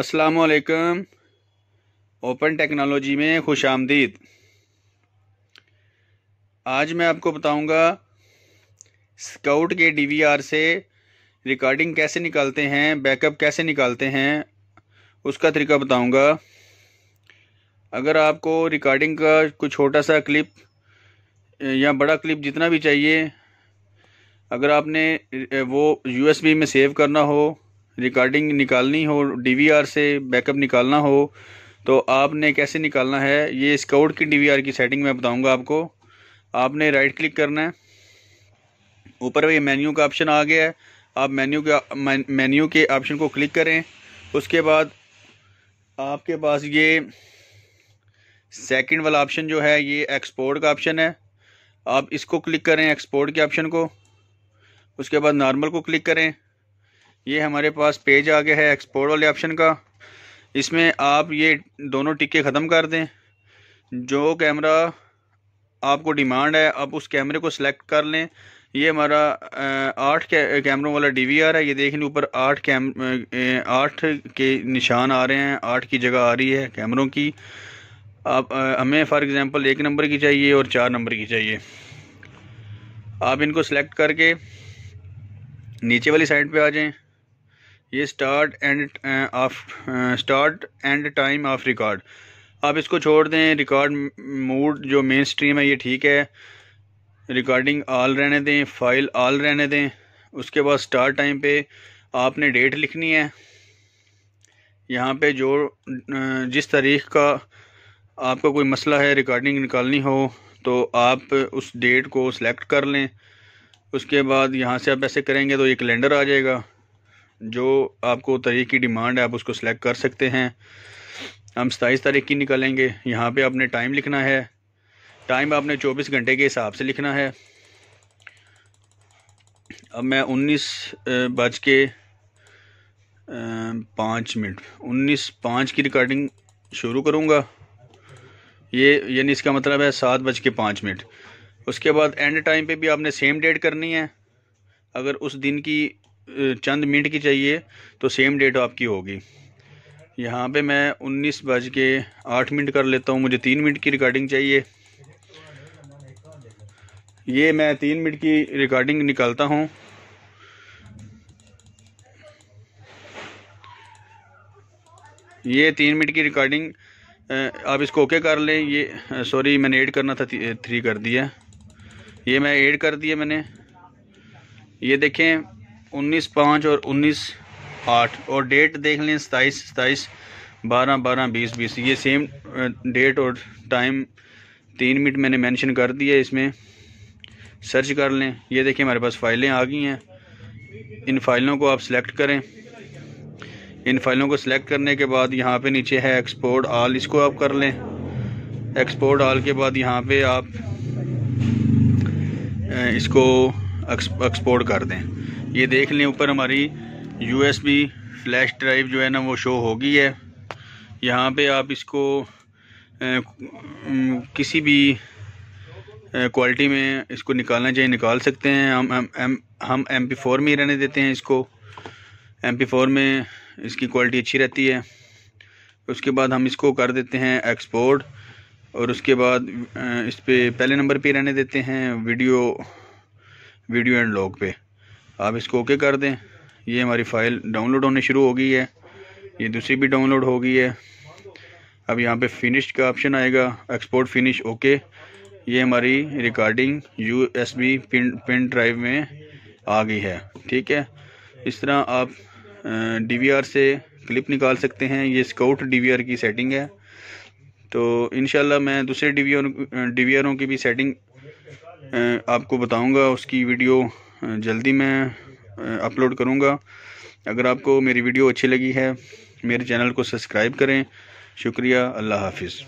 असलकम open technology में खुश आमदीद आज मैं आपको बताऊंगा स्काउट के डीवीआर से रिकॉर्डिंग कैसे निकालते हैं बैकअप कैसे निकालते हैं उसका तरीका बताऊंगा अगर आपको रिकॉर्डिंग का कोई छोटा सा क्लिप या बड़ा क्लिप जितना भी चाहिए अगर आपने वो यूएसबी में सेव करना हो रिकॉर्डिंग निकालनी हो डीवीआर से बैकअप निकालना हो तो आपने कैसे निकालना है ये स्काउट की डीवीआर की सेटिंग मैं बताऊंगा आपको आपने राइट क्लिक करना है ऊपर ये मेन्यू का ऑप्शन आ गया है आप मेन्यू के मेन्यू के ऑप्शन को क्लिक करें उसके बाद आपके पास ये सेकंड वाला ऑप्शन जो है ये एक्सपोर्ट का ऑप्शन है आप इसको क्लिक करें एक्सपोर्ट के ऑप्शन को उसके बाद नॉर्मल को क्लिक करें ये हमारे पास पेज आ गया है एक्सपोर्ट वाले ऑप्शन का इसमें आप ये दोनों टिक्के ख़त्म कर दें जो कैमरा आपको डिमांड है आप उस कैमरे को सिलेक्ट कर लें ये हमारा आठ कैमरों वाला डीवीआर है ये देख लें ऊपर आठ कैम आठ के निशान आ रहे हैं आठ की जगह आ रही है कैमरों की आप हमें फ़ॉर एग्ज़ाम्पल एक नंबर की चाहिए और चार नंबर की चाहिए आप इनको सिलेक्ट करके नीचे वाली साइड पे आ जाएं ये start end of start end time of record आप इसको छोड़ दें रिकॉर्ड मूड जो मेन स्ट्रीम है ये ठीक है रिकॉर्डिंग ऑल रहने दें फाइल ऑल रहने दें उसके बाद स्टार्ट टाइम पे आपने डेट लिखनी है यहाँ पे जो uh, जिस तारीख का आपका कोई मसला है रिकॉर्डिंग निकालनी हो तो आप उस डेट को सिलेक्ट कर लें उसके बाद यहाँ से आप ऐसे करेंगे तो ये कैलेंडर आ जाएगा जो आपको तरीक़ की डिमांड है आप उसको सिलेक्ट कर सकते हैं हम सताईस तारीख की निकालेंगे यहाँ पे आपने टाइम लिखना है टाइम आपने चौबीस घंटे के हिसाब से लिखना है अब मैं उन्नीस बज के पाँच मिनट उन्नीस पाँच की रिकॉर्डिंग शुरू करूँगा ये यानी इसका मतलब है सात बज के पाँच मिनट उसके बाद एंड टाइम पे भी आपने सेम डेट करनी है अगर उस दिन की चंद मिनट की चाहिए तो सेम डेट आपकी होगी यहाँ पे मैं उन्नीस बज के आठ मिनट कर लेता हूँ मुझे तीन मिनट की रिकॉर्डिंग चाहिए ये मैं तीन मिनट की रिकॉर्डिंग निकालता हूँ ये तीन मिनट की रिकॉर्डिंग आप इसको ओके कर लें ये सॉरी मैंने ऐड करना था थ्री कर दिया ये मैं ऐड कर दिया मैंने ये देखें उन्नीस पाँच और उन्नीस आठ और डेट देख लें सताईस सताईस बारह बारह बीस बीस ये सेम डेट और टाइम तीन मिनट मैंने मेंशन कर दिया इसमें सर्च कर लें ये देखिए हमारे पास फाइलें आ गई हैं इन फाइलों को आप सिलेक्ट करें इन फाइलों को सिलेक्ट करने के बाद यहाँ पे नीचे है एक्सपोर्ट आल इसको आप कर लें एक्सपोर्ट आल के बाद यहाँ पे आप इसको एक्सपोर्ट कर दें ये देख लें ऊपर हमारी यू फ्लैश ड्राइव जो है ना वो शो हो गई है यहाँ पे आप इसको किसी भी क्वालिटी में इसको निकालना चाहिए निकाल सकते हैं हम एम एम हम एम पी फोर में ही रहने देते हैं इसको एम पी फोर में इसकी क्वालिटी अच्छी रहती है उसके बाद हम इसको कर देते हैं एक्सपोर्ट और उसके बाद इस पर पहले नंबर पे रहने देते हैं वीडियो वीडियो एंड लॉग पे आप इसको ओके कर दें ये हमारी फ़ाइल डाउनलोड होने शुरू हो गई है ये दूसरी भी डाउनलोड हो गई है अब यहाँ पे फिनिश का ऑप्शन आएगा एक्सपोर्ट फिनिश ओके ये हमारी recording U S B pin pin drive में आ गई है ठीक है इस तरह आप डी वी आर से क्लिप निकाल सकते हैं ये स्काउट डी वी आर की सेटिंग है तो इन मैं दूसरे D V R D V आरों की भी सेटिंग आपको बताऊँगा उसकी वीडियो जल्दी मैं अपलोड करूँगा अगर आपको मेरी वीडियो अच्छी लगी है मेरे चैनल को सब्सक्राइब करें शुक्रिया अल्लाह हाफिज़